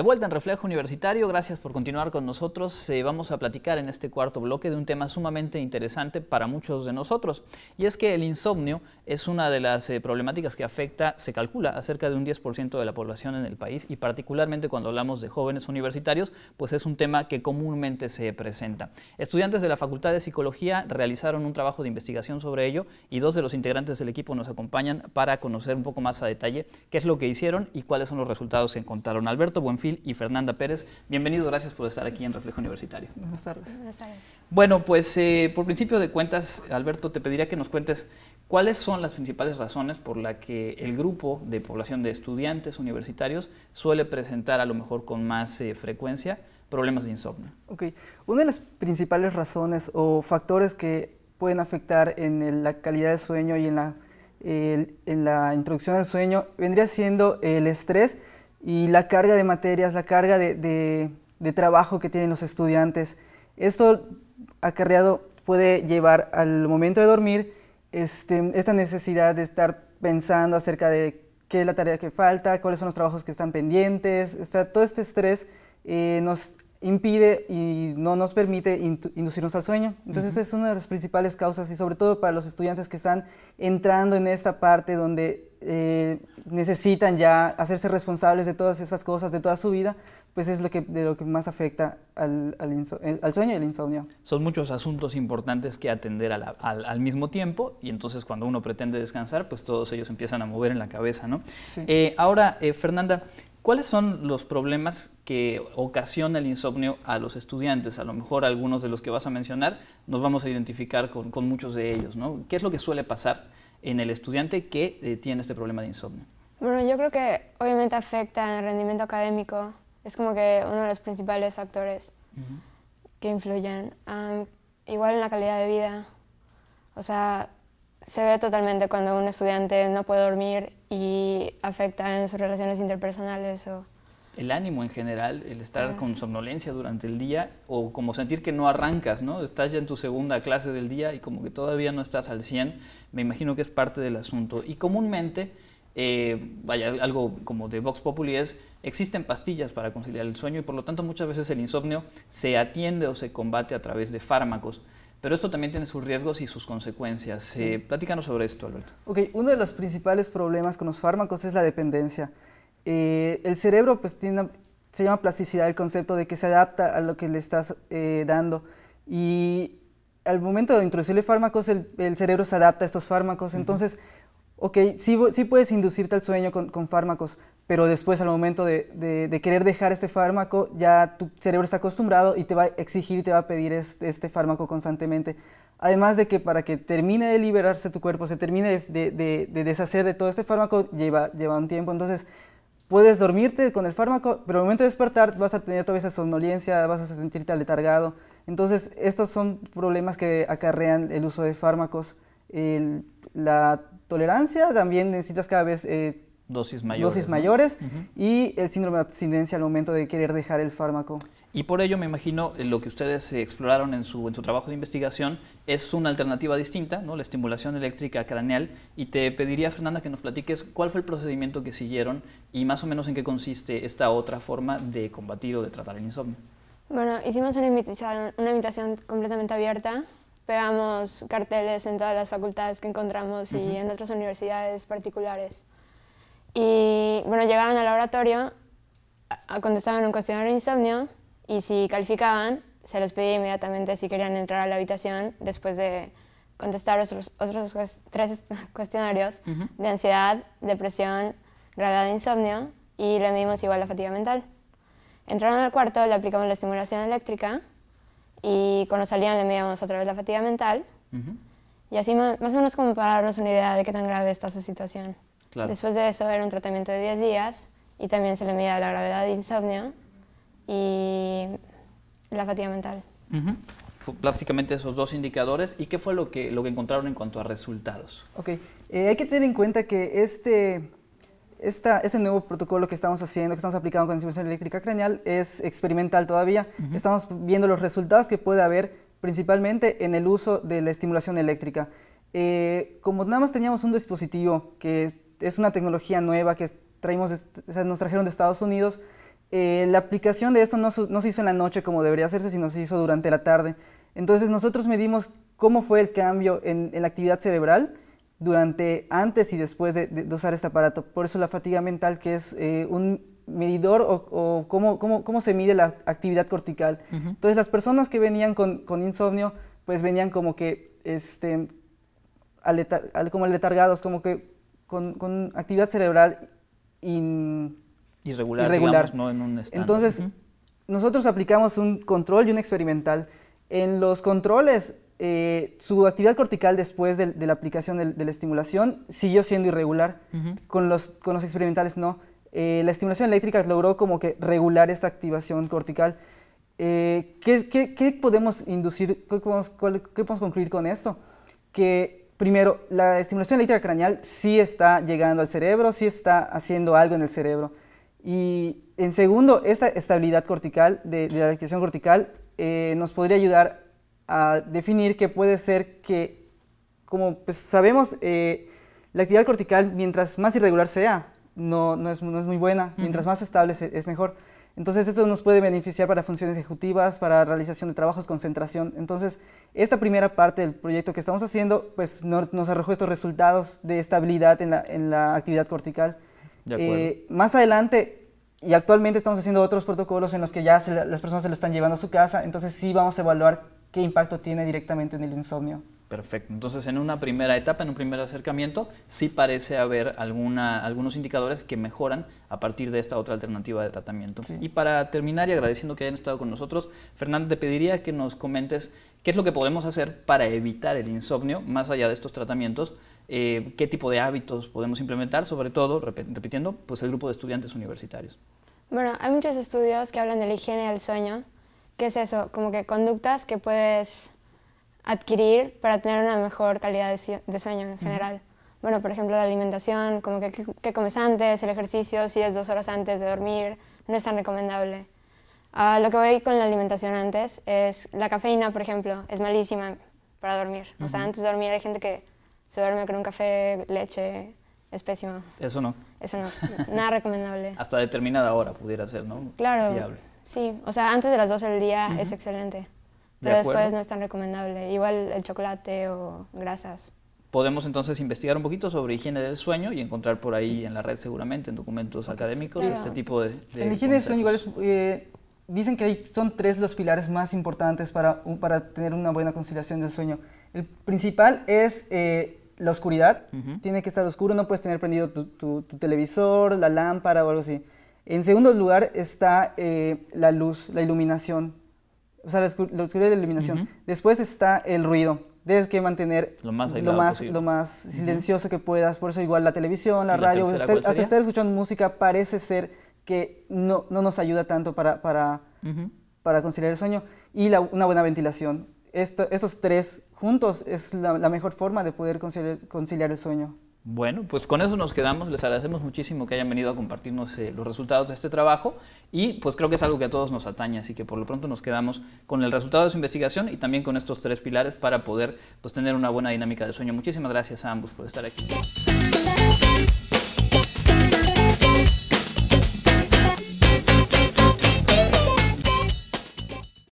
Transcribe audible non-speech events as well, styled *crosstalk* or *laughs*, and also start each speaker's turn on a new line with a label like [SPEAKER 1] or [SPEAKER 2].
[SPEAKER 1] De vuelta en Reflejo Universitario, gracias por continuar con nosotros. Eh, vamos a platicar en este cuarto bloque de un tema sumamente interesante para muchos de nosotros, y es que el insomnio es una de las eh, problemáticas que afecta, se calcula, a cerca de un 10% de la población en el país, y particularmente cuando hablamos de jóvenes universitarios, pues es un tema que comúnmente se presenta. Estudiantes de la Facultad de Psicología realizaron un trabajo de investigación sobre ello, y dos de los integrantes del equipo nos acompañan para conocer un poco más a detalle qué es lo que hicieron y cuáles son los resultados que encontraron. Alberto Buenfil y Fernanda Pérez. Bienvenido, gracias por estar aquí en Reflejo Universitario.
[SPEAKER 2] Buenas tardes.
[SPEAKER 1] Bueno, pues eh, por principio de cuentas, Alberto, te pediría que nos cuentes cuáles son las principales razones por las que el grupo de población de estudiantes universitarios suele presentar a lo mejor con más eh, frecuencia problemas de insomnio.
[SPEAKER 2] Ok, una de las principales razones o factores que pueden afectar en la calidad de sueño y en la, en la introducción al sueño vendría siendo el estrés y la carga de materias, la carga de, trabajo que tienen los estudiantes. Esto acarreado puede llevar al momento de dormir este, esta necesidad de estar pensando acerca de qué es la tarea que falta, cuáles son los trabajos que están pendientes. O sea, todo este estrés eh, nos impide y no nos permite inducirnos al sueño. Entonces, esta es una de las principales causas y sobre todo para los estudiantes que están entrando en esta parte donde eh, necesitan ya hacerse responsables de todas esas cosas, de toda su vida, pues es lo que, de lo que más afecta al, eh, sueño y el insomnio.
[SPEAKER 1] Son muchos asuntos importantes que atender al, mismo tiempo y entonces cuando uno pretende descansar, pues todos ellos empiezan a mover en la cabeza, ¿no? Eh, ahora, Fernanda, ¿cuáles son los problemas que ocasiona el insomnio a los estudiantes? A lo mejor algunos de los que vas a mencionar nos vamos a identificar con, con muchos de ellos, ¿no? ¿Qué es lo que suele pasar? en el estudiante que eh, tiene este problema de insomnio?
[SPEAKER 3] Bueno, yo creo que obviamente afecta el rendimiento académico. Es como que uno de los principales factores que influyen. igual en la calidad de vida. O sea, se ve totalmente cuando un estudiante no puede dormir y afecta en sus relaciones interpersonales o
[SPEAKER 1] el ánimo en general, el estar con somnolencia durante el día o como sentir que no arrancas, ¿no? Estás ya en tu segunda clase del día y como que todavía no estás al 100, me imagino que es parte del asunto. Y comúnmente, eh, vaya, algo como de Vox Populi es, existen pastillas para conciliar el sueño y por lo tanto muchas veces el insomnio se atiende o se combate a través de fármacos. Pero esto también tiene sus riesgos y sus consecuencias. Eh, platícanos sobre esto, Alberto.
[SPEAKER 2] Ok, uno de los principales problemas con los fármacos es la dependencia. Eh, el cerebro pues tiene se llama plasticidad el concepto de que se adapta a lo que le estás eh, dando y al momento de introducirle fármacos el, cerebro se adapta a estos fármacos, entonces ok, sí, puedes inducirte al sueño con, fármacos, pero después al momento de, querer dejar este fármaco, ya tu cerebro está acostumbrado y te va a exigir y te va a pedir este, fármaco constantemente. Además de que para que termine de liberarse tu cuerpo, se termine de, de deshacer de todo este fármaco, lleva, lleva un tiempo. Entonces, puedes dormirte con el fármaco, pero al momento de despertar vas a tener todavía esa somnolencia, vas a sentirte aletargado. Entonces, estos son problemas que acarrean el uso de fármacos. la tolerancia, también necesitas cada vez... Eh,
[SPEAKER 1] dosis mayores. mayores
[SPEAKER 2] y el síndrome de abstinencia al momento de querer dejar el fármaco.
[SPEAKER 1] Y por ello me imagino eh, lo que ustedes eh, exploraron en su, en su trabajo de investigación es una alternativa distinta, ¿no? la estimulación eléctrica craneal. Y te pediría, Fernanda, que nos platiques cuál fue el procedimiento que siguieron y más o menos en qué consiste esta otra forma de combatir o de tratar el insomnio.
[SPEAKER 3] Bueno, hicimos una invitación, completamente abierta. Pegamos carteles en todas las facultades que encontramos y en otras universidades particulares. Y bueno, llegaban al laboratorio, contestaban un cuestionario de insomnio y si calificaban, se les pedía inmediatamente si querían entrar a la habitación después de contestar otros, otros tres *laughs* cuestionarios de ansiedad, depresión, gravedad de insomnio y le medimos igual la fatiga mental. Entraron al cuarto, le aplicamos la estimulación eléctrica y cuando salían le medíamos otra vez la fatiga mental y así más, o menos como para darnos una idea de qué tan grave está su situación. Después de eso era un tratamiento de 10 días y también se le medía la gravedad de insomnio y la fatiga mental.
[SPEAKER 1] básicamente esos dos indicadores. ¿Y qué fue lo que, lo que encontraron en cuanto a resultados?
[SPEAKER 3] Ok, eh, hay que tener en cuenta
[SPEAKER 2] que este, esta, este nuevo protocolo que estamos haciendo, que estamos aplicando con estimulación eléctrica craneal, es experimental todavía. Estamos viendo los resultados que puede haber principalmente en el uso de la estimulación eléctrica. Eh, como nada más teníamos un dispositivo que es, una tecnología nueva que traímos, nos trajeron de Estados Unidos, eh, la aplicación de esto no, se hizo en la noche como debería hacerse, sino se hizo durante la tarde. Entonces nosotros medimos cómo fue el cambio en, la actividad cerebral durante, antes y después de, dosar usar este aparato. Por eso la fatiga mental, que es eh, un medidor o, cómo, se mide la actividad cortical. Entonces las personas que venían con, insomnio, pues venían como que, este, como letargados, como que con, con actividad cerebral in,
[SPEAKER 1] Irregular, no Entonces,
[SPEAKER 2] nosotros aplicamos un control y un experimental. En los controles, eh, su actividad cortical después de, la aplicación de, la estimulación siguió siendo irregular. con, los, con los experimentales no. Eh, la estimulación eléctrica logró como que regular esta activación cortical. Eh, ¿qué, podemos inducir, qué podemos, qué podemos concluir con esto? Que primero, la estimulación eléctrica craneal sí está llegando al cerebro, sí está haciendo algo en el cerebro. Y en segundo, esta estabilidad cortical de, la activación cortical eh, nos podría ayudar a definir que puede ser que, como pues, sabemos, eh, la actividad cortical, mientras más irregular sea, no, es, muy buena, mientras más estable es, mejor. Entonces, esto nos puede beneficiar para funciones ejecutivas, para realización de trabajos, concentración. Entonces, esta primera parte del proyecto que estamos haciendo, pues nos arrojó estos resultados de estabilidad en la actividad cortical. Eh, más adelante, y actualmente estamos haciendo otros protocolos en los que ya las personas se lo están llevando a su casa, entonces sí vamos a evaluar qué impacto tiene directamente en el insomnio.
[SPEAKER 1] Perfecto. Entonces, en una primera etapa, en un primer acercamiento, sí parece haber alguna, algunos indicadores que mejoran a partir de esta otra alternativa de tratamiento. Y para terminar, y agradeciendo que hayan estado con nosotros, Fernando, te pediría que nos comentes qué es lo que podemos hacer para evitar el insomnio, más allá de estos tratamientos, eh, qué tipo de hábitos podemos implementar, sobre todo, repitiendo, pues el grupo de estudiantes universitarios.
[SPEAKER 3] Bueno, hay muchos estudios que hablan de la higiene del sueño. ¿Qué es eso? Como que conductas que puedes adquirir para tener una mejor calidad de sueño en general. Bueno, por ejemplo, la alimentación, como que, qué comes antes, el ejercicio, si es dos horas antes de dormir, no es tan recomendable. lo que voy con la alimentación antes es la cafeína, por ejemplo, es malísima para dormir. O sea, antes de dormir hay gente que duerme con un café, leche, es pésimo. Eso no. Eso no, *laughs* nada recomendable.
[SPEAKER 1] Hasta determinada hora pudiera ser, ¿no? Claro.
[SPEAKER 3] Sí, o sea, antes de las 12 del día es excelente, pero después no es tan recomendable. Igual el chocolate o grasas.
[SPEAKER 1] Podemos entonces investigar un poquito sobre higiene del sueño y encontrar por ahí en la red seguramente, en documentos académicos, este tipo de... de higiene del sueño igual
[SPEAKER 3] es
[SPEAKER 2] dicen que son tres los pilares más importantes para, para tener una buena conciliación del sueño. El principal es eh, la oscuridad. Tiene que estar oscuro, no puedes tener prendido tu, televisor, la lámpara o algo así. En segundo lugar está eh, la luz, la iluminación. O sea, la, oscuridad y la iluminación. Después está el ruido. Tienes que mantener lo más, lo más, silencioso que puedas. Por eso igual la televisión, la, radio, hasta estar escuchando música parece ser que no, no nos ayuda tanto para, para, para conciliar el sueño, y una buena ventilación. estos tres juntos es la, mejor forma de poder conciliar, el sueño.
[SPEAKER 1] Bueno, pues con eso nos quedamos. Les agradecemos muchísimo que hayan venido a compartirnos eh, los resultados de este trabajo y pues creo que es algo que a todos nos atañe, así que por lo pronto nos quedamos con el resultado de su investigación y también con estos tres pilares para poder pues tener una buena dinámica de sueño. Muchísimas gracias a ambos por estar aquí.